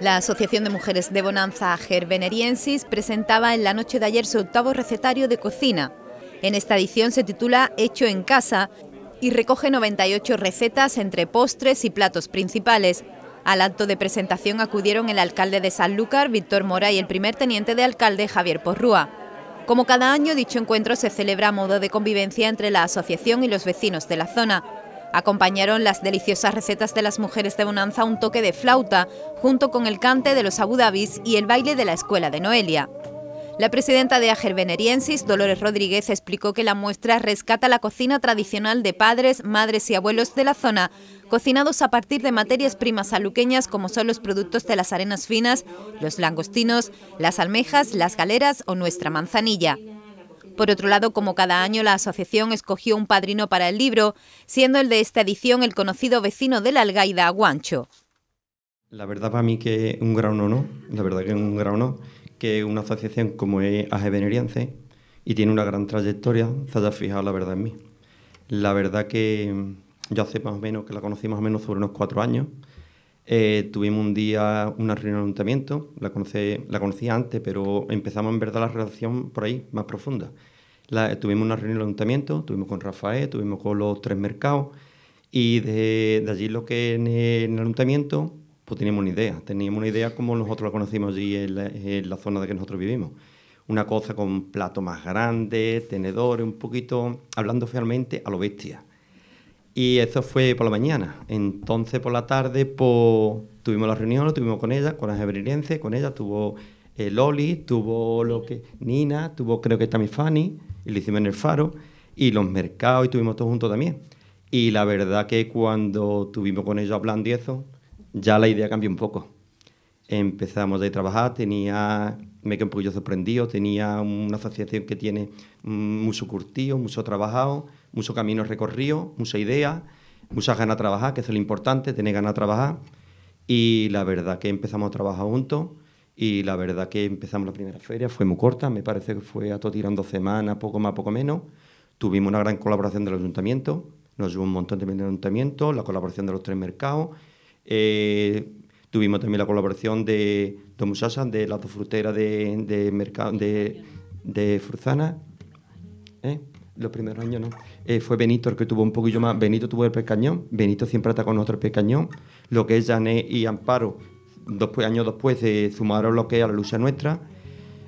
La Asociación de Mujeres de Bonanza Gerbeneriensis presentaba en la noche de ayer su octavo recetario de cocina. En esta edición se titula Hecho en casa y recoge 98 recetas entre postres y platos principales. Al acto de presentación acudieron el alcalde de Sanlúcar, Víctor Mora, y el primer teniente de alcalde, Javier Porrúa. Como cada año, dicho encuentro se celebra a modo de convivencia entre la asociación y los vecinos de la zona. Acompañaron las deliciosas recetas de las mujeres de Bonanza un toque de flauta, junto con el cante de los Abu Dhabis y el baile de la escuela de Noelia. La presidenta de Ager Dolores Rodríguez, explicó que la muestra rescata la cocina tradicional de padres, madres y abuelos de la zona, cocinados a partir de materias primas aluqueñas... como son los productos de las arenas finas, los langostinos, las almejas, las galeras o nuestra manzanilla. Por otro lado, como cada año, la asociación escogió un padrino para el libro, siendo el de esta edición el conocido vecino de la Algaida, Guancho. La verdad para mí que es un gran honor, la verdad que es un gran honor que una asociación como es Aje y tiene una gran trayectoria se haya fijado la verdad en mí. La verdad que yo hace más o menos que la conocí más o menos sobre unos cuatro años eh, tuvimos un día una reunión de ayuntamiento, la, conocí, la conocía antes, pero empezamos en verdad la relación por ahí, más profunda. tuvimos una reunión de ayuntamiento, tuvimos con Rafael, tuvimos con los tres mercados, y de, allí lo que en el, ayuntamiento, pues teníamos una idea, teníamos una idea como nosotros la conocimos allí en la, zona de que nosotros vivimos una cosa con plato más grande, tenedores, un poquito, hablando fielmente a lo bestia. Y eso fue por la mañana. Entonces, por la tarde, pues, tuvimos la reunión, lo tuvimos con ella, con la ebriliense, con ella tuvo el eh, Loli, tuvo lo que, Nina, tuvo creo que mi Fanny, y lo hicimos en el Faro, y los mercados, y tuvimos todos juntos también. Y la verdad que cuando tuvimos con ellos hablando de eso, ya la idea cambió un poco. Empezamos a trabajar, tenía, me quedé un poquillo sorprendido, tenía una asociación que tiene mm, mucho curtido, mucho trabajado, mucho camino recorrido, mucha idea, mucha ganas de trabajar, que es lo importante, tener ganas de trabajar. Y la verdad que empezamos a trabajar juntos y la verdad que empezamos la primera feria, fue muy corta, me parece que fue a todo tirando semanas, poco más, poco menos. Tuvimos una gran colaboración del ayuntamiento, nos llevó un montón también del ayuntamiento, la colaboración de los tres mercados. Eh, tuvimos también la colaboración de Don de la dos de, de, de, Fruzana. ¿eh? los primeros años no. Eh, fue Benito el que tuvo un poquillo más. Benito tuvo el pecañón. Benito siempre atacó con otro pecañón. Lo que es Jané y Amparo, dos años después, sumaron lo que es a la lucha nuestra.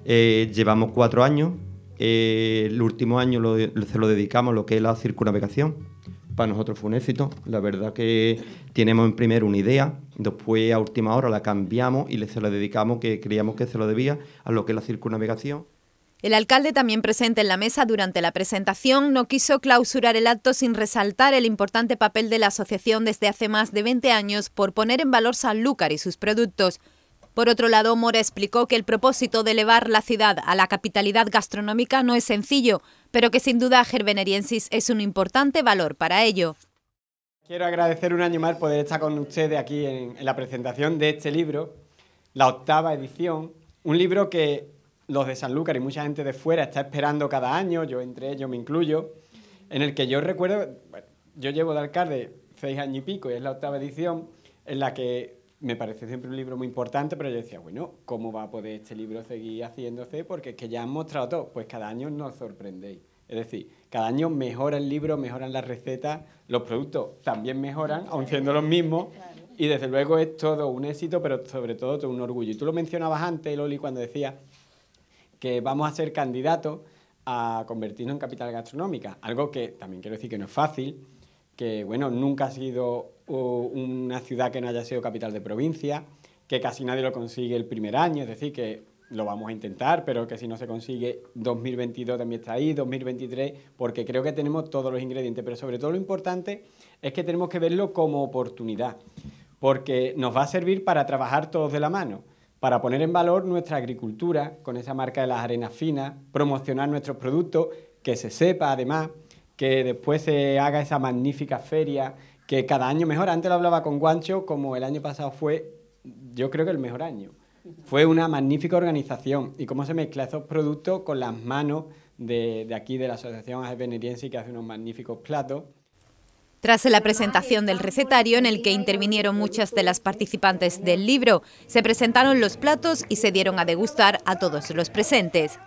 Eh, llevamos cuatro años. Eh, el último año se lo dedicamos a lo que es la circunnavegación. Para nosotros fue un éxito. La verdad que tenemos en primero una idea, después a última hora la cambiamos y le, se la dedicamos que creíamos que se lo debía a lo que es la circunnavegación. El alcalde, también presente en la mesa durante la presentación, no quiso clausurar el acto sin resaltar el importante papel de la asociación desde hace más de 20 años por poner en valor Sanlúcar y sus productos. Por otro lado, Mora explicó que el propósito de elevar la ciudad a la capitalidad gastronómica no es sencillo, pero que sin duda Gerbeneriensis es un importante valor para ello. Quiero agradecer un año más poder estar con ustedes aquí en la presentación de este libro, la octava edición, un libro que los de Sanlúcar y mucha gente de fuera está esperando cada año, yo entre ellos me incluyo, en el que yo recuerdo, yo llevo de alcalde seis años y pico y es la octava edición, en la que me parece siempre un libro muy importante, pero yo decía, bueno, ¿cómo va a poder este libro seguir haciéndose? Porque es que ya han mostrado todo. Pues cada año nos sorprendéis. Es decir, cada año mejora el libro, mejoran las recetas, los productos también mejoran, aun siendo los mismos. Y desde luego es todo un éxito, pero sobre todo todo un orgullo. Y tú lo mencionabas antes, Loli, cuando decías que vamos a ser candidatos a convertirnos en capital gastronómica. Algo que también quiero decir que no es fácil, que bueno, nunca ha sido una ciudad que no haya sido capital de provincia, que casi nadie lo consigue el primer año, es decir, que lo vamos a intentar, pero que si no se consigue 2022 también está ahí, 2023, porque creo que tenemos todos los ingredientes, pero sobre todo lo importante es que tenemos que verlo como oportunidad, porque nos va a servir para trabajar todos de la mano para poner en valor nuestra agricultura con esa marca de las arenas finas, promocionar nuestros productos, que se sepa además, que después se haga esa magnífica feria, que cada año mejor. Antes lo hablaba con Guancho, como el año pasado fue, yo creo que el mejor año. Fue una magnífica organización y cómo se mezcla esos productos con las manos de, aquí, de la Asociación Ajes que hace unos magníficos platos. Tras la presentación del recetario, en el que intervinieron muchas de las participantes del libro, se presentaron los platos y se dieron a degustar a todos los presentes.